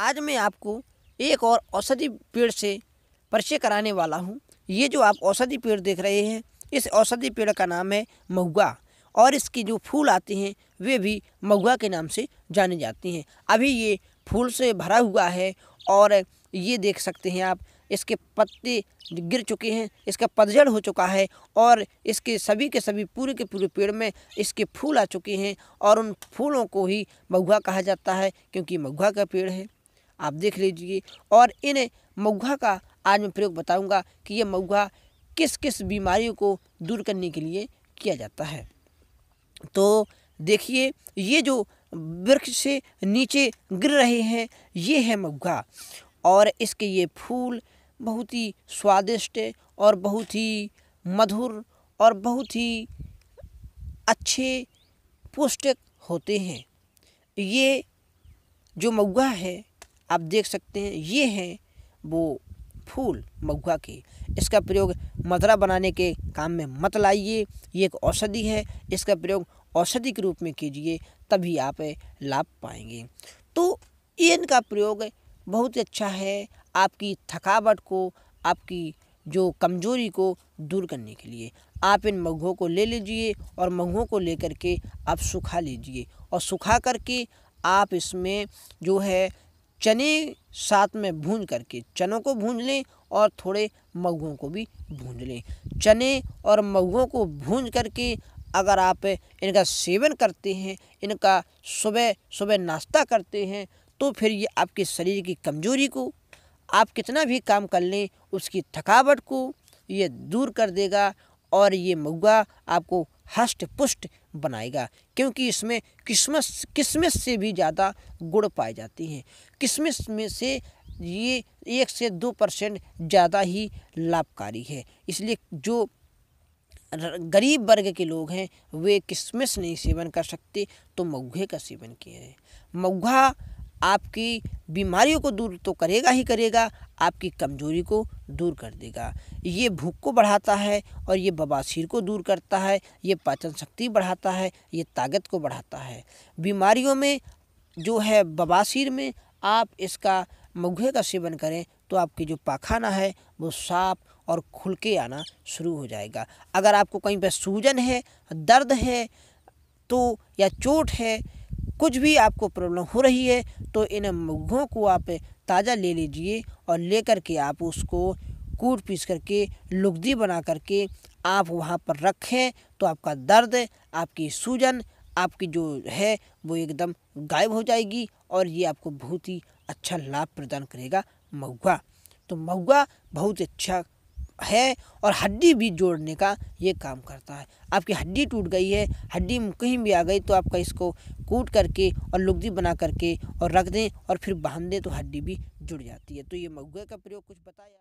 आज मैं आपको एक और औषधि पेड़ से परिचय कराने वाला हूँ ये जो आप औषधि पेड़ देख रहे हैं इस औषधि पेड़ का नाम है महुआ और इसकी जो फूल आते हैं वे भी महुआ के नाम से जाने जाती हैं अभी ये फूल से भरा हुआ है और ये देख सकते हैं आप इसके पत्ते गिर चुके हैं इसका पतझड़ हो चुका है और इसके सभी के सभी पूरे के पूरे पेड़ में इसके फूल आ चुके हैं और उन फूलों को ही महुआ कहा जाता है क्योंकि महुआ का पेड़ है आप देख लीजिए और इन मऊहा का आज मैं प्रयोग बताऊंगा कि ये मऊहा किस किस बीमारियों को दूर करने के लिए किया जाता है तो देखिए ये जो वृक्ष से नीचे गिर रहे हैं ये है मऊहा और इसके ये फूल बहुत ही स्वादिष्ट और बहुत ही मधुर और बहुत ही अच्छे पौष्टिक होते हैं ये जो मऊआ है आप देख सकते हैं ये हैं वो फूल महुआ के इसका प्रयोग मदरा बनाने के काम में मत लाइए ये एक औषधि है इसका प्रयोग औषधि के रूप में कीजिए तभी आप लाभ पाएंगे तो इनका प्रयोग बहुत अच्छा है आपकी थकावट को आपकी जो कमजोरी को दूर करने के लिए आप इन मघों को ले लीजिए और मघों को लेकर के आप सुखा लीजिए और सुखा करके आप इसमें जो है चने साथ में भून करके चनों को भून लें और थोड़े मऊओं को भी भून लें चने और मऊओं को भून करके अगर आप इनका सेवन करते हैं इनका सुबह सुबह नाश्ता करते हैं तो फिर ये आपके शरीर की कमजोरी को आप कितना भी काम कर लें उसकी थकावट को ये दूर कर देगा और ये महुआ आपको हष्ट पुष्ट बनाएगा क्योंकि इसमें किशमिश किशमिश से भी ज़्यादा गुड़ पाए जाते हैं किशमिश में से ये एक से दो परसेंट ज़्यादा ही लाभकारी है इसलिए जो गरीब वर्ग के लोग हैं वे किशमिश नहीं सेवन कर सकते तो महुए का सेवन किए हैं महुआ आपकी बीमारियों को दूर तो करेगा ही करेगा आपकी कमजोरी को दूर कर देगा ये भूख को बढ़ाता है और ये बबासीर को दूर करता है ये पाचन शक्ति बढ़ाता है ये ताकत को बढ़ाता है बीमारियों में जो है बबासीर में आप इसका मघुए का सेवन करें तो आपकी जो पाखाना है वो साफ और खुल के आना शुरू हो जाएगा अगर आपको कहीं पर सूजन है दर्द है तो या चोट है कुछ भी आपको प्रॉब्लम हो रही है तो इन मुगों को आप ताज़ा ले लीजिए और लेकर के आप उसको कूट पीस करके लुगदी बना करके आप वहाँ पर रखें तो आपका दर्द आपकी सूजन आपकी जो है वो एकदम गायब हो जाएगी और ये आपको बहुत ही अच्छा लाभ प्रदान करेगा महुआ तो महुआ बहुत अच्छा है और हड्डी भी जोड़ने का ये काम करता है आपकी हड्डी टूट गई है हड्डी कहीं भी आ गई तो आपका इसको कूट करके और लुगदी बना करके और रख दें और फिर बांध दें तो हड्डी भी जुड़ जाती है तो ये मगुए का प्रयोग कुछ बताया